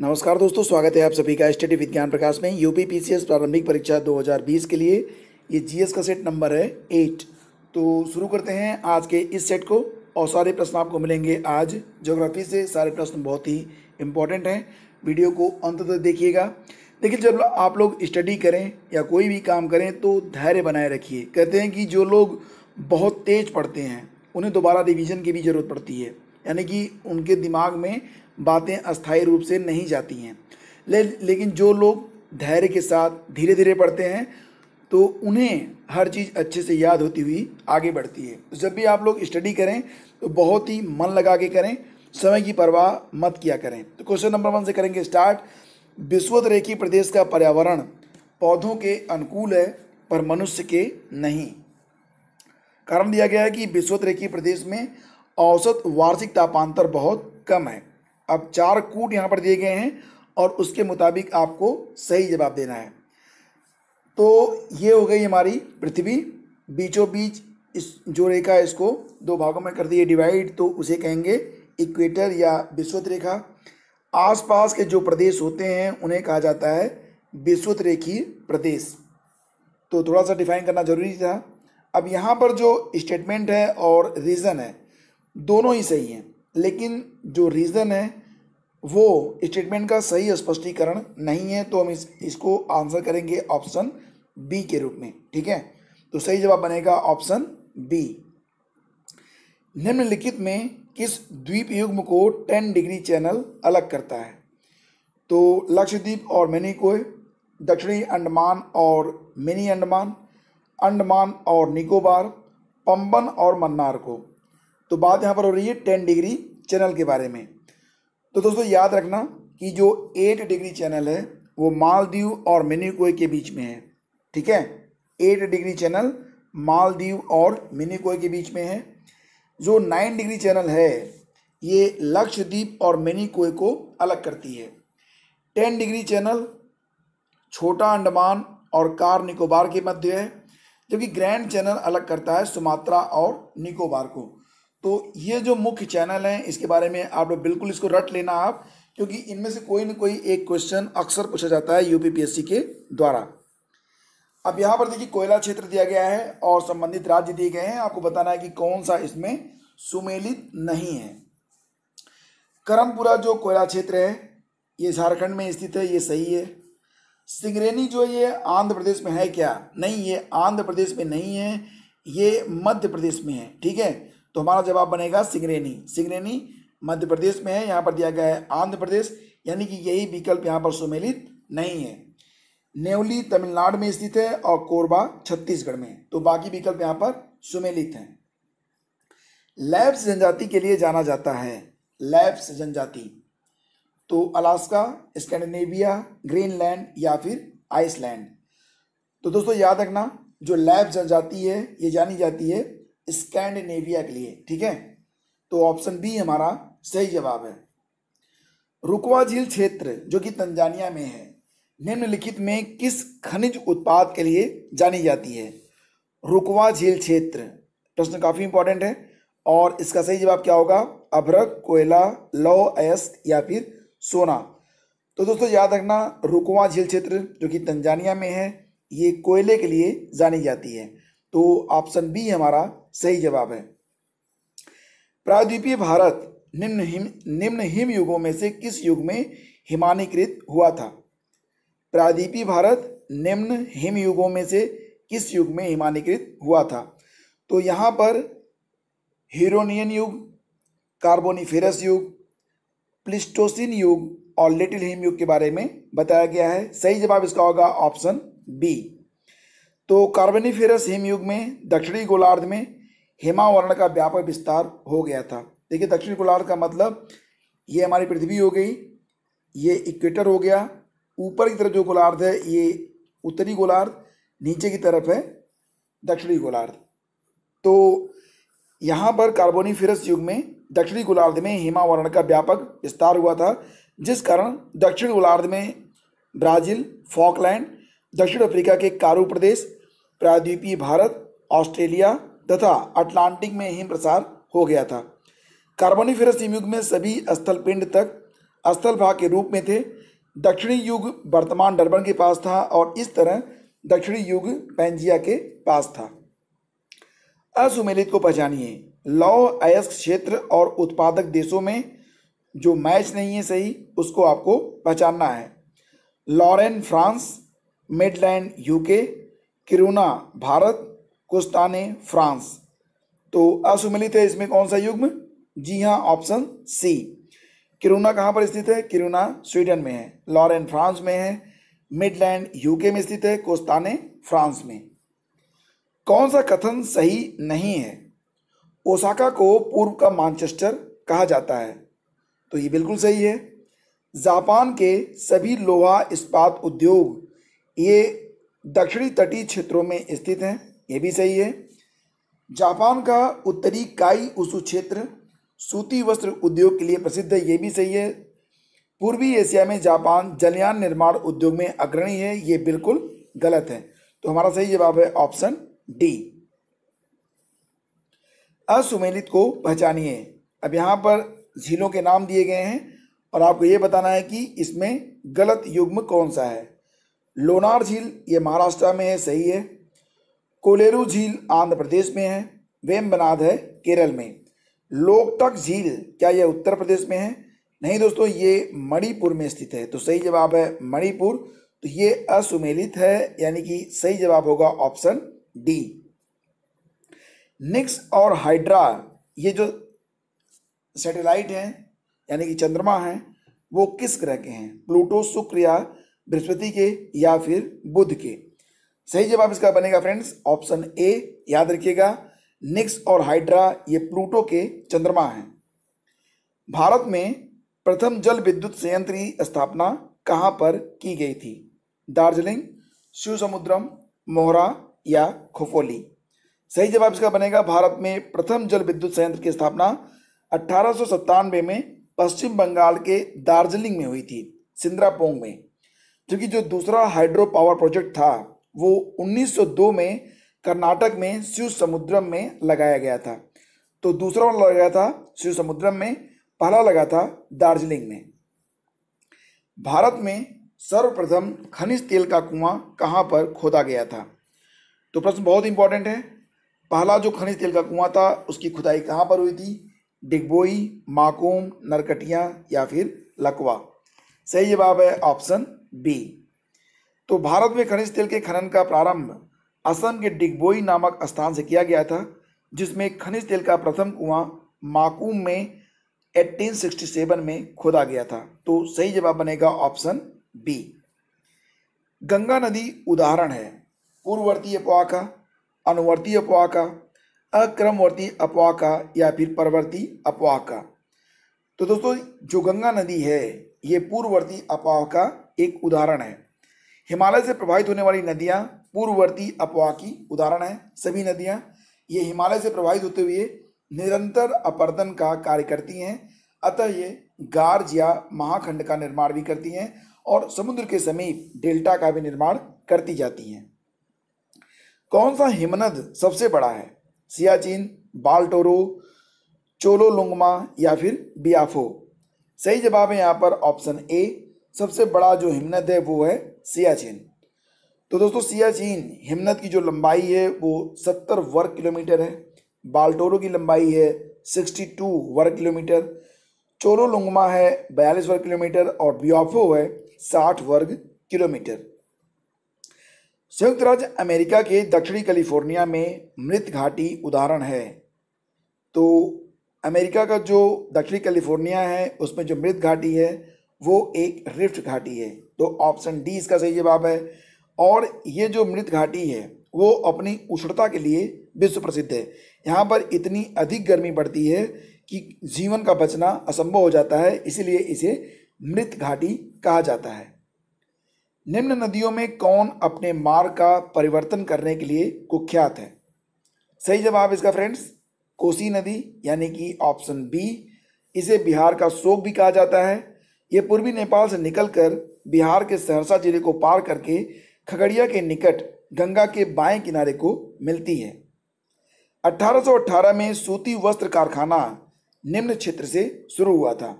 नमस्कार दोस्तों स्वागत है आप सभी का स्टडी विज्ञान प्रकाश में यूपी पीसीएस प्रारंभिक परीक्षा 2020 के लिए ये जीएस का सेट नंबर है एट तो शुरू करते हैं आज के इस सेट को और सारे प्रश्न आपको मिलेंगे आज ज्योग्राफी से सारे प्रश्न बहुत ही इंपॉर्टेंट हैं वीडियो को अंत तक देखिएगा देखिए जब आप लोग स्टडी करें या कोई भी काम करें तो धैर्य बनाए रखिए कहते हैं कि जो लोग बहुत तेज़ पढ़ते हैं उन्हें दोबारा रिविज़न की भी ज़रूरत पड़ती है यानी कि उनके दिमाग में बातें अस्थायी रूप से नहीं जाती हैं ले, लेकिन जो लोग धैर्य के साथ धीरे धीरे पढ़ते हैं तो उन्हें हर चीज़ अच्छे से याद होती हुई आगे बढ़ती है जब भी आप लोग स्टडी करें तो बहुत ही मन लगा के करें समय की परवाह मत किया करें तो क्वेश्चन नंबर वन से करेंगे स्टार्ट विश्वत रेखी प्रदेश का पर्यावरण पौधों के अनुकूल है पर मनुष्य के नहीं कारण दिया गया है कि विश्वत रेखी प्रदेश में औसत वार्षिक तापांतर बहुत कम है अब चार कूट यहाँ पर दिए गए हैं और उसके मुताबिक आपको सही जवाब देना है तो ये हो गई हमारी पृथ्वी बीचों बीच इस जो रेखा है इसको दो भागों में कर दी है डिवाइड तो उसे कहेंगे इक्वेटर या विश्वत रेखा आसपास के जो प्रदेश होते हैं उन्हें कहा जाता है विश्वत रेखी प्रदेश तो थोड़ा सा डिफाइन करना जरूरी था अब यहाँ पर जो स्टेटमेंट है और रीज़न है दोनों ही सही हैं लेकिन जो रीज़न है वो स्टेटमेंट का सही स्पष्टीकरण नहीं है तो हम इस इसको आंसर करेंगे ऑप्शन बी के रूप में ठीक है तो सही जवाब बनेगा ऑप्शन बी निम्नलिखित में किस द्वीप युग्म को 10 डिग्री चैनल अलग करता है तो लक्षद्वीप और कोय दक्षिणी अंडमान और मिनी अंडमान अंडमान और निकोबार पंबन और मन्नार को तो बात यहाँ पर हो रही है टेन डिग्री चैनल के बारे में तो दोस्तों याद रखना कि जो एट डिग्री चैनल है वो मालदीव और मिनीकोय के बीच में है ठीक है एट डिग्री चैनल मालदीव और मिनीकोय के बीच में है जो नाइन डिग्री चैनल है ये लक्षद्वीप और मिनीकोय को अलग करती है टेन डिग्री चैनल छोटा अंडमान और कार निकोबार के मध्य है जबकि ग्रैंड चैनल अलग करता है सुमात्रा और निकोबार को तो ये जो मुख्य चैनल हैं इसके बारे में आप लोग बिल्कुल इसको रट लेना आप क्योंकि इनमें से कोई ना कोई एक क्वेश्चन अक्सर पूछा जाता है यूपीपीएससी के द्वारा अब यहाँ पर देखिए कोयला क्षेत्र दिया गया है और संबंधित राज्य दिए गए हैं आपको बताना है कि कौन सा इसमें सुमेलित नहीं है करमपुरा जो कोयला क्षेत्र है ये झारखंड में स्थित है ये सही है सिंगरेनी जो ये आंध्र प्रदेश में है क्या नहीं ये आंध्र प्रदेश में नहीं है ये मध्य प्रदेश में है ठीक है तो हमारा जवाब बनेगा सिंगरेनी सिंगरेनी मध्य प्रदेश में है यहाँ पर दिया गया है आंध्र प्रदेश यानी कि यही विकल्प यहाँ पर सुमेलित नहीं है नेवली तमिलनाडु में स्थित है और कोरबा छत्तीसगढ़ में तो बाकी विकल्प यहाँ पर सुमेलित हैं लैब्स जनजाति के लिए जाना जाता है लैब्स जनजाति तो अलास्का स्कैंडिनेविया ग्रीनलैंड या फिर आइसलैंड तो दोस्तों याद रखना जो लैब्स जनजाति है ये जानी जाती है स्कैंडिनेविया के लिए ठीक है तो ऑप्शन बी हमारा सही जवाब है रुकवा झील क्षेत्र जो कि तंजानिया में है निम्नलिखित में किस खनिज उत्पाद के लिए जानी जाती है रुकवा झील क्षेत्र प्रश्न काफ़ी इंपॉर्टेंट है और इसका सही जवाब क्या होगा अभ्रक कोयला लौ अयस्क या फिर सोना तो दोस्तों याद रखना रुकवा झील क्षेत्र जो कि तंजानिया में है ये कोयले के लिए जानी जाती है तो ऑप्शन बी हमारा सही जवाब है प्रायद्वीपीय भारत निम्न हिम निम्न हिम युगों में से किस युग में हिमानीकृत हुआ था प्रायद्वीपीय भारत निम्न हिम युगों में से किस युग में हिमानीकृत हुआ था तो यहाँ पर हीरोनियन युग कार्बोनिफेरस युग प्लिस्टोसिन युग और लिटिल हिम युग के बारे में बताया गया है सही जवाब इसका होगा ऑप्शन बी तो कार्बोनिफेरस हिम युग में दक्षिणी गोलार्ध में हेमावर्ण का व्यापक विस्तार हो गया था देखिए दक्षिण गोलार्ध का मतलब ये हमारी पृथ्वी हो गई ये इक्वेटर हो गया ऊपर की तरफ जो गोलार्ध है ये उत्तरी गोलार्ध नीचे की तरफ है दक्षिणी गोलार्ध तो यहाँ पर कार्बोनीफेरस युग में दक्षिणी गोलार्ध में हिमावरण का व्यापक विस्तार हुआ था जिस कारण दक्षिण गोलार्ध में ब्राज़ील फॉकलैंड दक्षिण अफ्रीका के कारू प्रदेश प्रायद्वीपीय भारत ऑस्ट्रेलिया तथा अटलांटिक में हिम प्रसार हो गया था कार्बोनिफेरस युग में सभी स्थल पिंड तक स्थल भाग के रूप में थे दक्षिणी युग वर्तमान डरबन के पास था और इस तरह दक्षिणी युग पैंजिया के पास था असुमेलित को पहचानिए लौह अयस्क क्षेत्र और उत्पादक देशों में जो मैच नहीं है सही उसको आपको पहचानना है Lorraine France Midland UK Kiruna Bharat Kustanai France तो असुमिलित है इसमें कौन सा युग्म जी हाँ ऑप्शन सी किरुना कहाँ पर स्थित है किरुना स्वीडन में है लॉरेन फ्रांस में है मिडलैंड यूके में स्थित है कोस्ताने फ्रांस में कौन सा कथन सही नहीं है ओसाका को पूर्व का मानचेस्टर कहा जाता है तो ये बिल्कुल सही है जापान के सभी लोहा इस्पात उद्योग ये दक्षिणी तटीय क्षेत्रों में स्थित हैं ये भी सही है जापान का उत्तरी काई उसु क्षेत्र सूती वस्त्र उद्योग के लिए प्रसिद्ध है ये भी सही है पूर्वी एशिया में जापान जलयान निर्माण उद्योग में अग्रणी है ये बिल्कुल गलत है तो हमारा सही जवाब है ऑप्शन डी असुमेलित को पहचानिए अब यहाँ पर झीलों के नाम दिए गए हैं और आपको ये बताना है कि इसमें गलत युग्म कौन सा है लोनार झील ये महाराष्ट्र में है सही है कोलेरू झील आंध्र प्रदेश में है वेम्बनाद है केरल में लोकटक झील क्या यह उत्तर प्रदेश में है नहीं दोस्तों ये मणिपुर में स्थित है तो सही जवाब है मणिपुर तो ये असुमेलित है यानी कि सही जवाब होगा ऑप्शन डी निक्स और हाइड्रा ये जो सैटेलाइट हैं यानी कि चंद्रमा हैं वो किस ग्रह के हैं प्लूटो शुक्र या बृहस्पति के या फिर बुध के सही जवाब इसका बनेगा फ्रेंड्स ऑप्शन ए याद रखिएगा निक्स और हाइड्रा ये प्लूटो के चंद्रमा हैं भारत में प्रथम जल विद्युत संयंत्र की स्थापना कहाँ पर की गई थी दार्जिलिंग शिव समुद्रम मोहरा या खोफोली सही जवाब इसका बनेगा भारत में प्रथम जल विद्युत संयंत्र की स्थापना अठारह में पश्चिम बंगाल के दार्जिलिंग में हुई थी सिंद्रापोंग में क्योंकि जो दूसरा हाइड्रो पावर प्रोजेक्ट था वो 1902 में कर्नाटक में शिव समुद्रम में लगाया गया था तो दूसरा वाला लगाया था शिव समुद्रम में पहला लगा था दार्जिलिंग में भारत में सर्वप्रथम खनिज तेल का कुआं कहाँ पर खोदा गया था तो प्रश्न बहुत इंपॉर्टेंट है पहला जो खनिज तेल का कुआं था उसकी खुदाई कहाँ पर हुई थी डिगबोई माकूम नरकटिया या फिर लकवा सही जवाब है ऑप्शन बी तो भारत में खनिज तेल के खनन का प्रारंभ असम के डिगबोई नामक स्थान से किया गया था जिसमें खनिज तेल का प्रथम कुआं माकूम में 1867 में खोदा गया था तो सही जवाब बनेगा ऑप्शन बी गंगा नदी उदाहरण है पूर्ववर्ती का अनुवर्ती का अक्रमवर्ती का या फिर परवर्ती अपवाह का तो दोस्तों जो गंगा नदी है ये पूर्ववर्ती अपवाह का एक उदाहरण है हिमालय से प्रभावित होने वाली नदियाँ पूर्ववर्ती अपवाह की उदाहरण है सभी नदियाँ ये हिमालय से प्रभावित होते हुए निरंतर अपर्दन का कार्य करती हैं अतः ये गार्ज या महाखंड का निर्माण भी करती हैं और समुद्र के समीप डेल्टा का भी निर्माण करती जाती हैं कौन सा हिमनद सबसे बड़ा है सियाचिन बालटोरो चोलोलुंगमा या फिर बियाफो सही जवाब है यहाँ पर ऑप्शन ए सबसे बड़ा जो हिमनद है वो है सियाचिन तो दोस्तों सियाचिन हिमनद की जो लंबाई है वो सत्तर वर्ग किलोमीटर है बाल्टोरो की लंबाई है सिक्सटी टू वर्ग किलोमीटर चोरोलुंगमा है बयालीस वर्ग किलोमीटर और बियाफो है साठ वर्ग किलोमीटर संयुक्त राज्य अमेरिका के दक्षिणी कैलिफोर्निया में मृत घाटी उदाहरण है तो अमेरिका का जो दक्षिणी कैलिफोर्निया है उसमें जो मृत घाटी है वो एक रिफ्ट घाटी है तो ऑप्शन डी इसका सही जवाब है और ये जो मृत घाटी है वो अपनी उष्णता के लिए विश्व प्रसिद्ध है यहाँ पर इतनी अधिक गर्मी पड़ती है कि जीवन का बचना असंभव हो जाता है इसीलिए इसे मृत घाटी कहा जाता है निम्न नदियों में कौन अपने मार्ग का परिवर्तन करने के लिए कुख्यात है सही जवाब इसका फ्रेंड्स कोसी नदी यानी कि ऑप्शन बी इसे बिहार का शोक भी कहा जाता है ये पूर्वी नेपाल से निकलकर बिहार के सहरसा जिले को पार करके खगड़िया के निकट गंगा के बाएं किनारे को मिलती है 1818 में सूती वस्त्र कारखाना निम्न क्षेत्र से शुरू हुआ था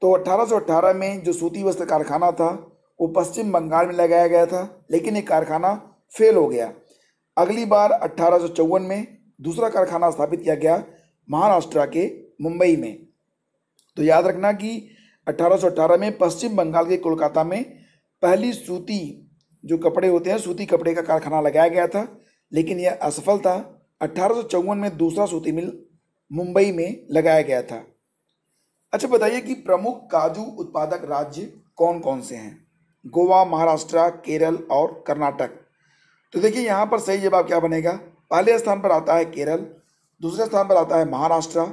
तो 1818 में जो सूती वस्त्र कारखाना था वो पश्चिम बंगाल में लगाया गया था लेकिन ये कारखाना फेल हो गया अगली बार अट्ठारह में दूसरा कारखाना स्थापित किया गया महाराष्ट्र के मुंबई में तो याद रखना कि 1818 में पश्चिम बंगाल के कोलकाता में पहली सूती जो कपड़े होते हैं सूती कपड़े का कारखाना लगाया गया था लेकिन यह असफल था अठारह में दूसरा सूती मिल मुंबई में लगाया गया था अच्छा बताइए कि प्रमुख काजू उत्पादक राज्य कौन कौन से हैं गोवा महाराष्ट्र केरल और कर्नाटक तो देखिए यहाँ पर सही जवाब क्या बनेगा पहले स्थान पर आता है केरल दूसरे स्थान पर आता है महाराष्ट्र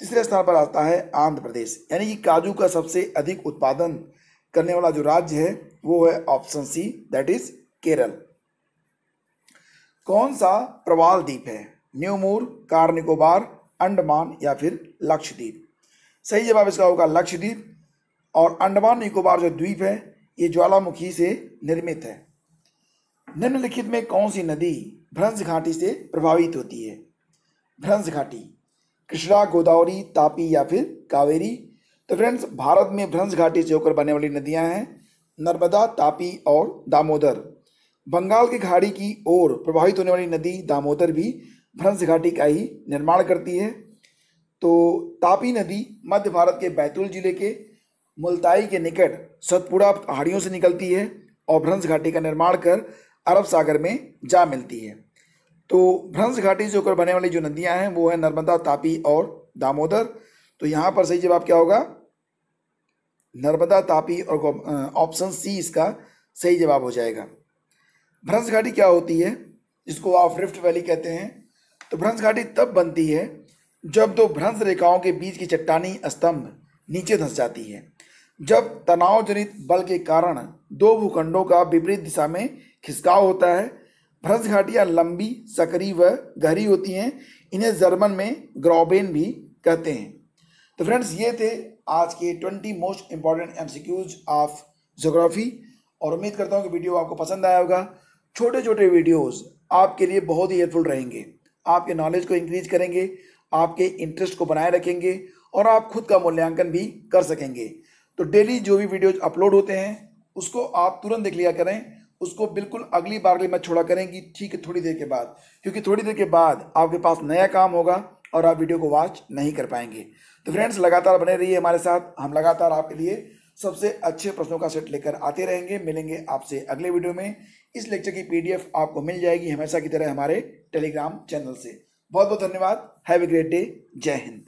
तीसरे स्थान पर आता है आंध्र प्रदेश यानी कि काजू का सबसे अधिक उत्पादन करने वाला जो राज्य है वो है option C that is Kerala कौन सा प्रवाल द्वीप है न्यूमूर कार निकोबार अंडमान या फिर लक्षद्वीप सही जवाब इसका होगा लक्षद्वीप और अंडमान निकोबार जो द्वीप है ये ज्वालामुखी से निर्मित है निम्नलिखित में कौन सी नदी भ्रंश घाटी से प्रभावित होती है भ्रंश घाटी कृष्णा गोदावरी तापी या फिर कावेरी तो फ्रेंड्स भारत में भ्रंश घाटी से होकर बने वाली नदियां हैं नर्मदा तापी और दामोदर बंगाल की खाड़ी की ओर प्रभावित होने वाली नदी दामोदर भी भ्रंश घाटी का ही निर्माण करती है तो तापी नदी मध्य भारत के बैतूल जिले के मुल्ताई के निकट सतपुड़ा पहाड़ियों से निकलती है और भ्रंश घाटी का निर्माण कर अरब सागर में जा मिलती है तो भ्रंश घाटी से होकर बने वाली जो नदियां हैं वो है नर्मदा तापी और दामोदर तो यहाँ पर सही जवाब क्या होगा नर्मदा तापी और ऑप्शन सी इसका सही जवाब हो जाएगा भ्रंश घाटी क्या होती है जिसको आप रिफ्ट वैली कहते हैं तो भ्रंश घाटी तब बनती है जब दो भ्रंश रेखाओं के बीच की चट्टानी स्तंभ नीचे धंस जाती है जब तनाव जनित बल के कारण दो भूखंडों का विपरीत दिशा में खिसकाव होता है भ्रंश घाटियाँ लंबी सकरी व गहरी होती हैं इन्हें जर्मन में ग्रॉबेन भी कहते हैं तो फ्रेंड्स ये थे आज के twenty most important MCQs of geography और उम्मीद करता हूँ कि वीडियो आपको पसंद आया होगा छोटे छोटे वीडियोस आपके लिए बहुत ही हेल्पफुल रहेंगे आपके नॉलेज को इंक्रीज करेंगे आपके इंटरेस्ट को बनाए रखेंगे और आप खुद का मूल्यांकन भी कर सकेंगे तो डेली जो भी वीडियोज अपलोड होते हैं उसको आप तुरंत देख लिया करें उसको बिल्कुल अगली बार में छोड़ा करेंगी ठीक है थोड़ी देर के बाद क्योंकि थोड़ी देर के बाद आपके पास नया काम होगा और आप वीडियो को वॉच नहीं कर पाएंगे तो फ्रेंड्स लगातार बने रहिए हमारे साथ हम लगातार आपके लिए सबसे अच्छे प्रश्नों का सेट लेकर आते रहेंगे मिलेंगे आपसे अगले वीडियो में इस लेक्चर की पीडीएफ आपको मिल जाएगी हमेशा की तरह हमारे टेलीग्राम चैनल से बहुत बहुत धन्यवाद हैव ए ग्रेट डे जय हिंद